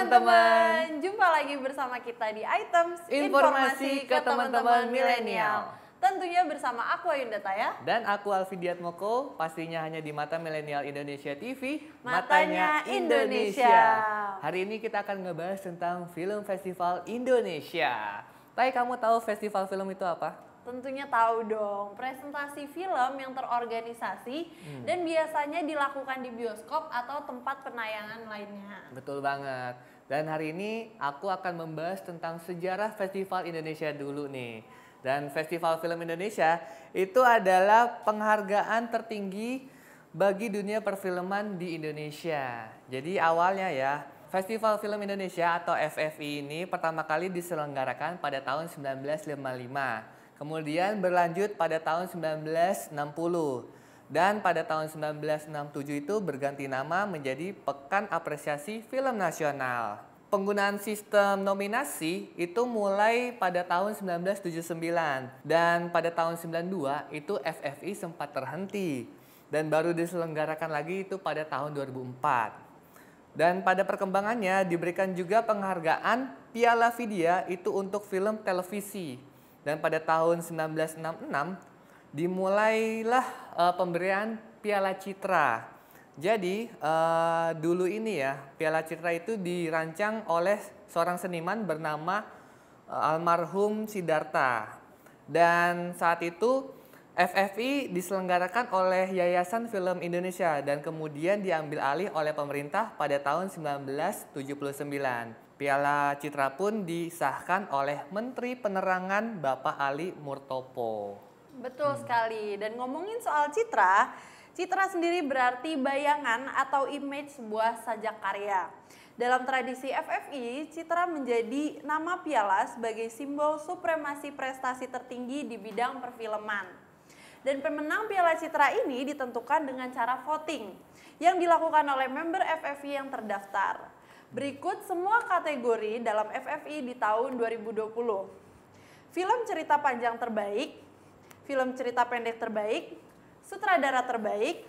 teman-teman. Jumpa lagi bersama kita di Items Informasi, informasi ke teman-teman milenial. Tentunya bersama aku Ayunda Taya dan aku Alfidiat Moko, pastinya hanya di Mata Milenial Indonesia TV, matanya, matanya Indonesia. Indonesia. Hari ini kita akan ngebahas tentang Film Festival Indonesia. Tapi kamu tahu festival film itu apa? tentunya tahu dong presentasi film yang terorganisasi hmm. dan biasanya dilakukan di bioskop atau tempat penayangan lainnya. Betul banget. Dan hari ini aku akan membahas tentang sejarah Festival Indonesia dulu nih. Dan Festival Film Indonesia itu adalah penghargaan tertinggi bagi dunia perfilman di Indonesia. Jadi awalnya ya, Festival Film Indonesia atau FFI ini pertama kali diselenggarakan pada tahun 1955 Kemudian berlanjut pada tahun 1960. Dan pada tahun 1967 itu berganti nama menjadi Pekan Apresiasi Film Nasional. Penggunaan sistem nominasi itu mulai pada tahun 1979 dan pada tahun 92 itu FFI sempat terhenti dan baru diselenggarakan lagi itu pada tahun 2004. Dan pada perkembangannya diberikan juga penghargaan Piala Vidya itu untuk film televisi dan pada tahun 1966 dimulailah uh, pemberian Piala Citra. Jadi uh, dulu ini ya Piala Citra itu dirancang oleh seorang seniman bernama uh, almarhum Sidarta. Dan saat itu FFI diselenggarakan oleh Yayasan Film Indonesia dan kemudian diambil alih oleh pemerintah pada tahun 1979. Piala Citra pun disahkan oleh Menteri Penerangan Bapak Ali Murtopo. Betul hmm. sekali. Dan ngomongin soal citra, citra sendiri berarti bayangan atau image sebuah sajak karya. Dalam tradisi FFI, citra menjadi nama piala sebagai simbol supremasi prestasi tertinggi di bidang perfilman. Dan pemenang Piala Citra ini ditentukan dengan cara voting yang dilakukan oleh member FFI yang terdaftar. Berikut semua kategori dalam FFI di tahun 2020. Film cerita panjang terbaik, film cerita pendek terbaik, sutradara terbaik,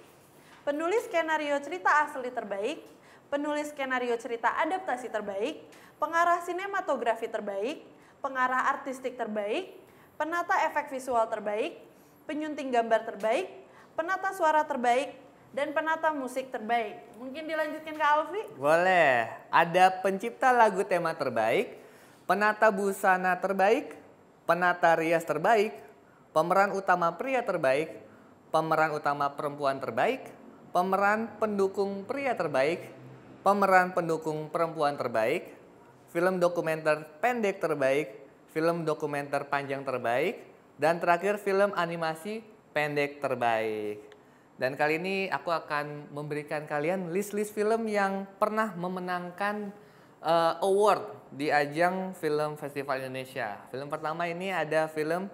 penulis skenario cerita asli terbaik, penulis skenario cerita adaptasi terbaik, pengarah sinematografi terbaik, pengarah artistik terbaik, penata efek visual terbaik, penyunting gambar terbaik, penata suara terbaik, dan penata musik terbaik. Mungkin dilanjutkan ke Alfi? Boleh. Ada pencipta lagu tema terbaik, penata busana terbaik, penata rias terbaik, pemeran utama pria terbaik, pemeran utama perempuan terbaik, pemeran pendukung pria terbaik, pemeran pendukung perempuan terbaik, film dokumenter pendek terbaik, film dokumenter panjang terbaik, dan terakhir film animasi pendek terbaik. Dan kali ini aku akan memberikan kalian list-list film yang pernah memenangkan uh, award di ajang film Festival Indonesia. Film pertama ini ada film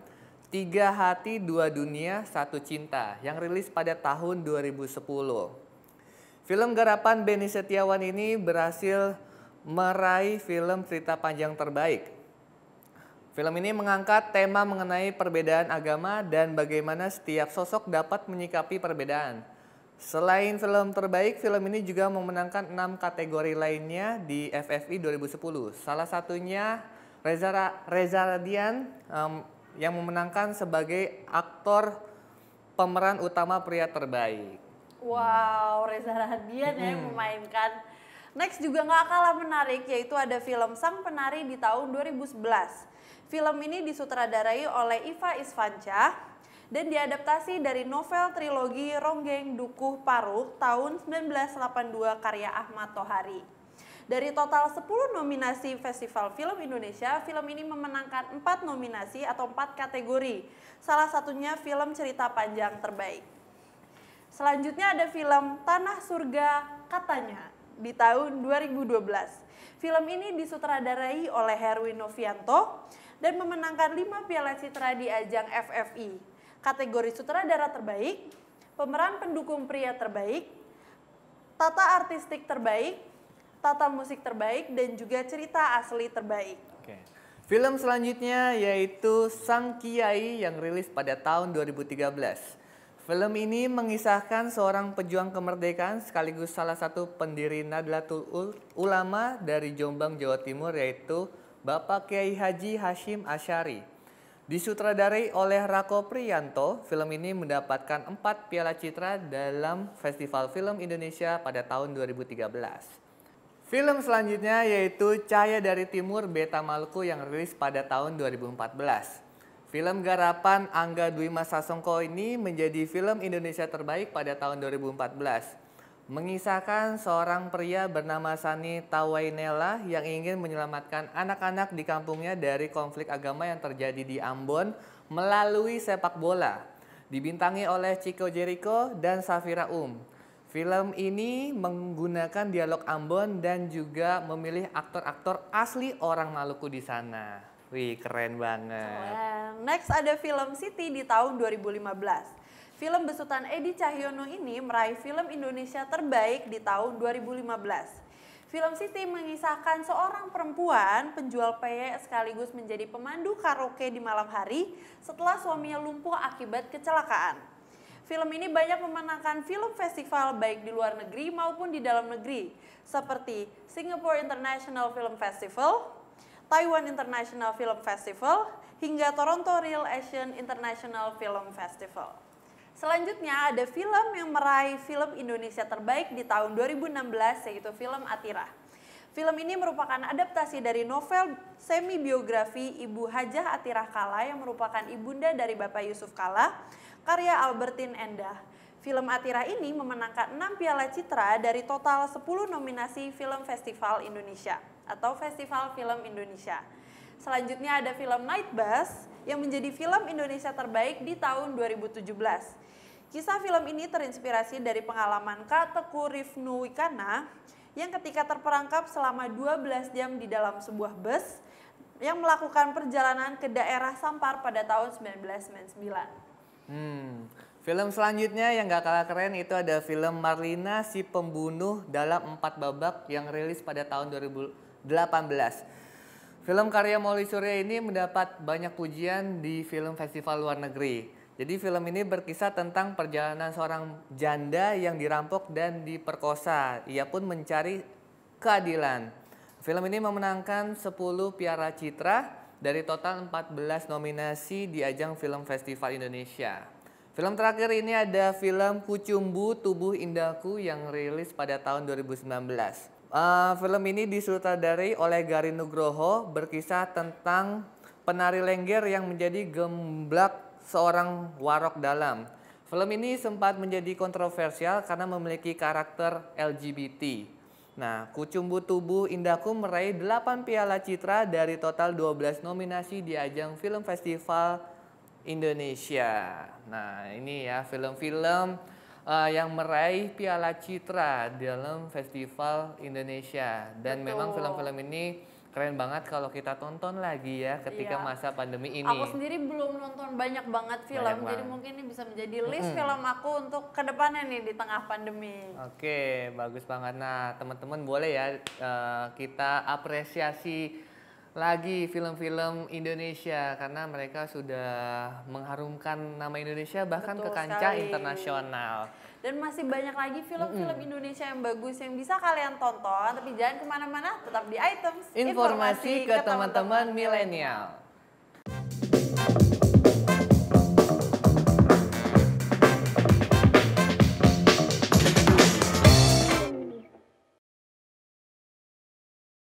Tiga Hati Dua Dunia Satu Cinta yang rilis pada tahun 2010. Film garapan Benny Setiawan ini berhasil meraih film cerita panjang terbaik Film ini mengangkat tema mengenai perbedaan agama dan bagaimana setiap sosok dapat menyikapi perbedaan. Selain film terbaik, film ini juga memenangkan enam kategori lainnya di FFI 2010. Salah satunya Reza, Reza Radian um, yang memenangkan sebagai aktor pemeran utama pria terbaik. Wow, Reza Radian ya, hmm. yang memainkan Next juga nggak kalah menarik yaitu ada film Sang Penari di tahun 2011. Film ini disutradarai oleh Iva Isfanca dan diadaptasi dari novel trilogi Ronggeng Dukuh Paruh tahun 1982 karya Ahmad Tohari. Dari total 10 nominasi Festival Film Indonesia, film ini memenangkan 4 nominasi atau 4 kategori. Salah satunya film cerita panjang terbaik. Selanjutnya ada film Tanah Surga Katanya di tahun 2012. Film ini disutradarai oleh Herwin Novianto dan memenangkan 5 piala citra di ajang FFI, kategori sutradara terbaik, pemeran pendukung pria terbaik, tata artistik terbaik, tata musik terbaik, dan juga cerita asli terbaik. Oke. Film selanjutnya yaitu Sang Kiai yang rilis pada tahun 2013. Film ini mengisahkan seorang pejuang kemerdekaan sekaligus salah satu pendiri Nadlatul Ulama dari Jombang, Jawa Timur yaitu Bapak Kiai Haji Hashim Asyari. Disutradarai oleh Rako Priyanto, film ini mendapatkan empat piala citra dalam Festival Film Indonesia pada tahun 2013. Film selanjutnya yaitu Cahaya dari Timur Beta Maluku yang rilis pada tahun 2014. Film garapan Angga Dwi Mas Sasongko ini menjadi film Indonesia terbaik pada tahun 2014. Mengisahkan seorang pria bernama Sani Tawainela yang ingin menyelamatkan anak-anak di kampungnya dari konflik agama yang terjadi di Ambon melalui sepak bola. Dibintangi oleh Chico Jericho dan Safira Um. Film ini menggunakan dialog Ambon dan juga memilih aktor-aktor asli orang Maluku di sana. Wih, keren banget. Keren. Next ada film City di tahun 2015. Film besutan Edi Cahyono ini meraih film Indonesia terbaik di tahun 2015. Film City mengisahkan seorang perempuan penjual peyek sekaligus menjadi pemandu karaoke di malam hari setelah suaminya lumpuh akibat kecelakaan. Film ini banyak memenangkan film festival baik di luar negeri maupun di dalam negeri, seperti Singapore International Film Festival, Taiwan International Film Festival, hingga Toronto Real Asian International Film Festival. Selanjutnya ada film yang meraih film Indonesia terbaik di tahun 2016 yaitu film Atira. Film ini merupakan adaptasi dari novel semi biografi Ibu Hajah Atira Kala yang merupakan ibunda dari Bapak Yusuf Kala, karya Albertin Endah. Film Atira ini memenangkan 6 piala citra dari total 10 nominasi film festival Indonesia atau Festival Film Indonesia. Selanjutnya ada film Night Bus yang menjadi film Indonesia terbaik di tahun 2017. Kisah film ini terinspirasi dari pengalaman Kak Teku Rifnu Wikana yang ketika terperangkap selama 12 jam di dalam sebuah bus yang melakukan perjalanan ke daerah Sampar pada tahun 1999. Hmm, Film selanjutnya yang gak kalah keren itu ada film Marlina si pembunuh dalam empat babak yang rilis pada tahun 2000, Film karya Molly Surya ini mendapat banyak pujian di film festival luar negeri. Jadi film ini berkisah tentang perjalanan seorang janda yang dirampok dan diperkosa. Ia pun mencari keadilan. Film ini memenangkan 10 piara citra dari total 14 nominasi di ajang Film Festival Indonesia. Film terakhir ini ada film Kucumbu Tubuh Indahku yang rilis pada tahun 2019. Uh, film ini disutradari oleh Gari Nugroho berkisah tentang penari lengger yang menjadi gemblak seorang warok dalam. Film ini sempat menjadi kontroversial karena memiliki karakter LGBT. Nah, Kucumbu Tubuh Indahku meraih 8 piala citra dari total 12 nominasi di ajang Film Festival Indonesia. Nah, ini ya film-film uh, yang meraih Piala Citra dalam Festival Indonesia dan Betul. memang film-film ini keren banget kalau kita tonton lagi ya ketika iya. masa pandemi ini. Aku sendiri belum nonton banyak banget film, banyak banget. jadi mungkin ini bisa menjadi list hmm. film aku untuk kedepannya nih di tengah pandemi. Oke, bagus banget. Nah, teman-teman boleh ya uh, kita apresiasi lagi film-film Indonesia karena mereka sudah mengharumkan nama Indonesia bahkan Betul ke kancah sekali. internasional. Dan masih banyak lagi film-film Indonesia yang bagus yang bisa kalian tonton, tapi jangan kemana-mana, tetap di items. Informasi, Informasi ke teman-teman milenial.